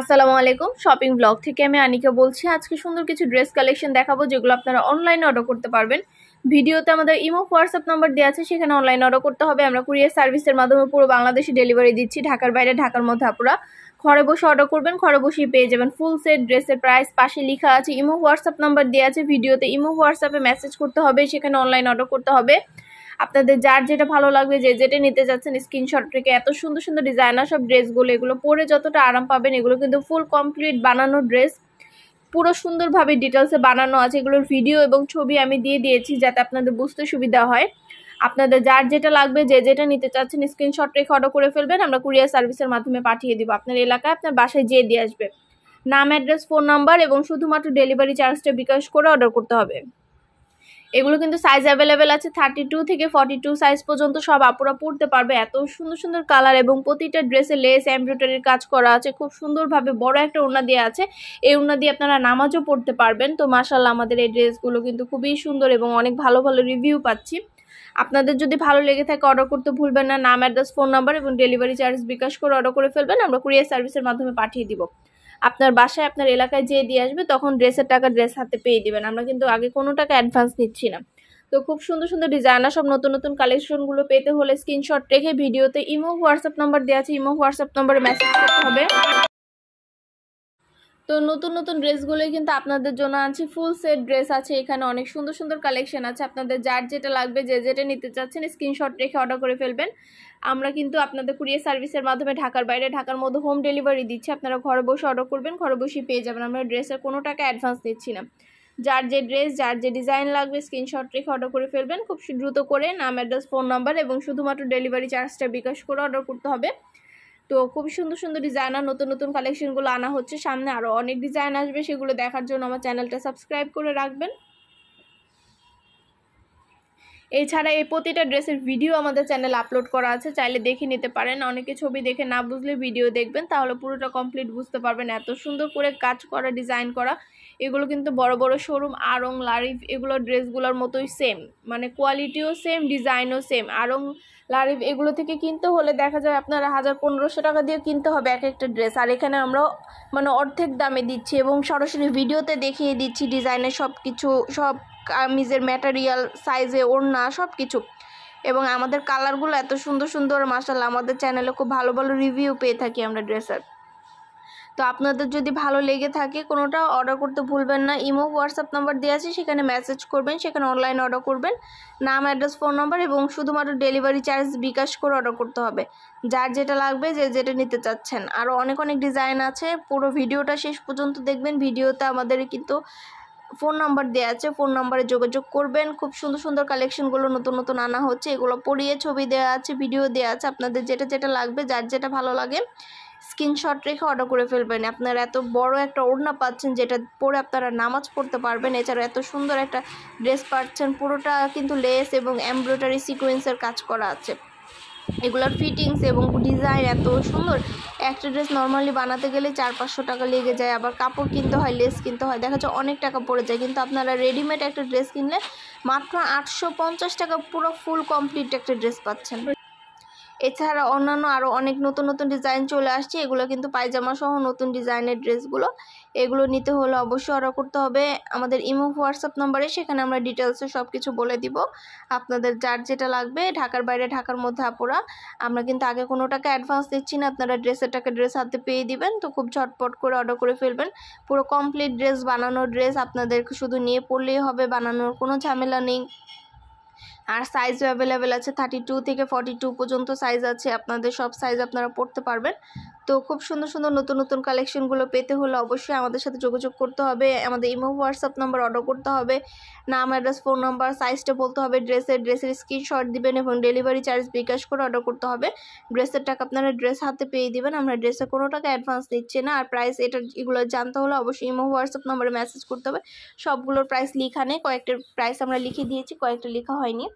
আসসালামু আলাইকুম shopping blog থেকে আমি আনিকা বলছি আজকে সুন্দর কিছু ড্রেস কালেকশন দেখাবো যেগুলো আপনারা অনলাইনে অর্ডার করতে পারবেন ভিডিওতে আমাদের ইমো হোয়াটসঅ্যাপ নাম্বার দেওয়া আছে সেখানে অনলাইন অর্ডার করতে হবে আমরা কুরিয়ার সার্ভিসের মাধ্যমে পুরো বাংলাদেশে ডেলিভারি দিচ্ছি ঢাকার বাইরে ঢাকার মধ্যে আপনারা ঘরে বসে অর্ডার করবেন ঘরে বসেই পেয়ে যাবেন ফুল সেট ড্রেসের প্রাইস পাশে লেখা আছে ইমো হোয়াটসঅ্যাপ নাম্বার দেওয়া আছে ভিডিওতে ইমো হোয়াটসঅ্যাপে মেসেজ করতে হবে সেখানে অনলাইন অর্ডার করতে হবে আপনাদের যার যেটা ভালো লাগবে যে যেটা নিতে যাচ্ছেন স্ক্রিনশট থেকে এত সুন্দর সুন্দর ডিজাইনার সব ড্রেসগুলো এগুলো পরে যতটা আরাম পাবেন এগুলো কিন্তু ফুল কমপ্লিট বানানো ড্রেস পুরো সুন্দরভাবে ডিটেলসে বানানো আছে এগুলোর ভিডিও এবং ছবি আমি দিয়ে দিয়েছি যাতে আপনাদের বুঝতে সুবিধা হয় আপনাদের যার যেটা লাগবে যে যেটা নিতে চাচ্ছেন স্ক্রিনশট রেখে অর্ডার করে ফেলবেন আমরা কুরিয়ার সার্ভিসের মাধ্যমে পাঠিয়ে দিব আপনার এলাকায় আপনার বাসায় যেয়ে দিয়ে আসবে নাম অ্যাড্রেস ফোন নাম্বার এবং শুধুমাত্র ডেলিভারি চার্জটা বিকাশ করে অর্ডার করতে হবে এগুলো কিন্তু সাইজ অ্যাভেলেবেল আছে থার্টি টু থেকে ফর্টি টু সাইজ পর্যন্ত সব আপুরা পড়তে পারবে এত সুন্দর সুন্দর কালার এবং প্রতিটা ড্রেসে লেস এমব্রয়ডারির কাজ করা আছে খুব সুন্দরভাবে বড় একটা ওড়না দিয়ে আছে এই ওড়না দিয়ে আপনারা নামাজও পড়তে পারবেন তো মাসাল্লাহ আমাদের এই ড্রেসগুলো কিন্তু খুবই সুন্দর এবং অনেক ভালো ভালো রিভিউ পাচ্ছি আপনাদের যদি ভালো লেগে থাকে অর্ডার করতে ভুলবেন না নাম অ্যাড্রেস ফোন নাম্বার এবং ডেলিভারি চার্জ বিকাশ করে অর্ডার করে ফেলবেন আমরা কুরিয়ার সার্ভিসের মাধ্যমে পাঠিয়ে দিব আপনার বাসায় আপনার এলাকায় যেয়ে দিয়ে আসবে তখন ড্রেসের টাকা ড্রেস হাতে পেয়ে দিবেন আমরা কিন্তু আগে কোনো টাকা অ্যাডভান্স নিচ্ছি না তো খুব সুন্দর সুন্দর ডিজাইনার সব নতুন নতুন কালেকশনগুলো পেতে হলে স্ক্রিনশট রেখে ভিডিওতে ইমো হোয়াটসঅ্যাপ নাম্বার দেওয়া আছে ইমো হোয়াটসঅ্যাপ নাম্বারে মেসেজ করতে হবে তো নতুন নতুন ড্রেসগুলোই কিন্তু আপনাদের জন্য আছে ফুল সেট ড্রেস আছে এখানে অনেক সুন্দর সুন্দর কালেকশন আছে আপনাদের যার যেটা লাগবে যে যেটা নিতে চাচ্ছেন স্ক্রিনশট রেখে অর্ডার করে ফেলবেন আমরা কিন্তু আপনাদের কুরিয়ার সার্ভিসের মাধ্যমে ঢাকার বাইরে ঢাকার মধ্যে হোম ডেলিভারি দিচ্ছি আপনারা ঘরে বসে অর্ডার করবেন ঘরে বসেই পেয়ে যাবেন আমরা ড্রেসের কোনো টাকা অ্যাডভান্স দিচ্ছি না যার যে ড্রেস যার যে ডিজাইন লাগবে স্ক্রিনশট রেখে অর্ডার করে ফেলবেন খুব দ্রুত করে নাম অ্যাড্রেস ফোন নাম্বার এবং শুধুমাত্র ডেলিভারি চার্জটা বিকাশ করে অর্ডার করতে হবে তো খুবই সুন্দর সুন্দর ডিজাইন আর নতুন নতুন কালেকশনগুলো আনা হচ্ছে সামনে আরও অনেক ডিজাইন আসবে সেগুলো দেখার জন্য আমার চ্যানেলটা সাবস্ক্রাইব করে রাখবেন এছাড়া এই প্রতিটা ড্রেসের ভিডিও আমাদের চ্যানেল আপলোড করা আছে চাইলে দেখে নিতে পারেন অনেকে ছবি দেখে না বুঝলে ভিডিও দেখবেন তাহলে পুরোটা কমপ্লিট বুঝতে পারবেন এত সুন্দর করে কাজ করা ডিজাইন করা এগুলো কিন্তু বড় বড় শোরুম আরং লারিফ এগুলো ড্রেসগুলোর মতোই সেম মানে কোয়ালিটিও সেম ডিজাইনও সেম আরং লারিভ এগুলো থেকে কিনতে হলে দেখা যায় আপনারা হাজার পনেরোশো টাকা দিয়ে কিনতে হবে এক একটা ড্রেস আর এখানে আমরা মানে অর্ধেক দামে দিচ্ছি এবং সরাসরি ভিডিওতে দেখিয়ে দিচ্ছি ডিজাইনের সব কিছু সব কামিজের ম্যাটেরিয়াল সাইজে ওড়না সব কিছু এবং আমাদের কালারগুলো এত সুন্দর সুন্দর মাসাল্লাহ আমাদের চ্যানেলে খুব ভালো ভালো রিভিউ পেয়ে থাকি আমরা ড্রেসের তো আপনাদের যদি ভালো লেগে থাকে কোনোটা অর্ডার করতে ভুলবেন না ইমো হোয়াটসঅ্যাপ নাম্বার দেওয়া আছে সেখানে মেসেজ করবেন সেখানে অনলাইন অর্ডার করবেন নাম অ্যাড্রেস ফোন নাম্বার এবং শুধুমাত্র ডেলিভারি চার্জ বিকাশ করে অর্ডার করতে হবে যার যেটা লাগবে যে যেটা নিতে চাচ্ছেন আরও অনেক অনেক ডিজাইন আছে পুরো ভিডিওটা শেষ পর্যন্ত দেখবেন ভিডিওতে আমাদের কিন্তু ফোন নাম্বার দেওয়া আছে ফোন নাম্বারে যোগাযোগ করবেন খুব সুন্দর সুন্দর কালেকশনগুলো নতুন নতুন আনা হচ্ছে এগুলো পড়িয়ে ছবি দেওয়া আছে ভিডিও দেওয়া আছে আপনাদের যেটা যেটা লাগবে যার যেটা ভালো লাগে স্ক্রিনশট রেখে অর্ডার করে ফেলবেন আপনারা এত বড় একটা ওড়না পাচ্ছেন যেটা পরে আপনারা নামাজ পড়তে পারবেন এছাড়া এত সুন্দর একটা ড্রেস পাচ্ছেন পুরোটা কিন্তু লেস এবং এমব্রয়ডারি সিকোয়েন্সের কাজ করা আছে এগুলোর ফিটিংস এবং ডিজাইন এত সুন্দর একটা ড্রেস নর্মালি বানাতে গেলে চার পাঁচশো টাকা লেগে যায় আবার কাপড় কিনতে হয় লেস কিনতে হয় দেখা যাচ্ছে অনেক টাকা পড়ে যায় কিন্তু আপনারা রেডিমেড একটা ড্রেস কিনলে মাত্র আটশো পঞ্চাশ টাকা পুরো ফুল কমপ্লিট একটা ড্রেস পাচ্ছেন এছাড়া অন্যান্য আরও অনেক নতুন নতুন ডিজাইন চলে আসছে এগুলো কিন্তু পায়জামা সহ নতুন ডিজাইনের ড্রেসগুলো এগুলো নিতে হলে অবশ্যই অর্ডার করতে হবে আমাদের ইমো হোয়াটসঅ্যাপ নম্বরে সেখানে আমরা ডিটেলসে সব কিছু বলে দিব আপনাদের যার যেটা লাগবে ঢাকার বাইরে ঢাকার মধ্যে আপোরা আমরা কিন্তু আগে কোনো টাকা অ্যাডভান্স দিচ্ছি না আপনারা ড্রেসের টাকা ড্রেস হাতে পেয়ে দিবেন তো খুব ঝটপট করে অর্ডার করে ফেলবেন পুরো কমপ্লিট ড্রেস বানানোর ড্রেস আপনাদেরকে শুধু নিয়ে পড়লেই হবে বানানোর কোনো ঝামেলা নেই আর সাইজ অ্যাভেলেবেল আছে থার্টি টু থেকে ফর্টি টু পর্যন্ত সাইজ আছে আপনাদের সব সাইজ আপনারা পড়তে পারবেন তো খুব সুন্দর সুন্দর নতুন নতুন কালেকশনগুলো পেতে হলে অবশ্যই আমাদের সাথে যোগাযোগ করতে হবে আমাদের ইমো হোয়াটসঅ্যাপ নাম্বার অর্ডার করতে হবে নাম অ্যাড্রেস ফোন নাম্বার সাইজটা বলতে হবে ড্রেসের ড্রেসের স্ক্রিনশট দেবেন এবং ডেলিভারি চার্জ বিকাশ করে অর্ডার করতে হবে ড্রেসের টাকা আপনারা ড্রেস হাতে পেয়ে দিবেন আমরা ড্রেসে কোনো টাকা অ্যাডভান্স দিচ্ছি না আর প্রাইস এটা এগুলো জানতে হলে অবশ্যই ইমো হোয়াটসঅ্যাপ নম্বরে মেসেজ করতে হবে সবগুলোর প্রাইস লিখা নেই কয়েকটার প্রাইস আমরা লিখে দিয়েছি কয়েকটা লেখা হয়নি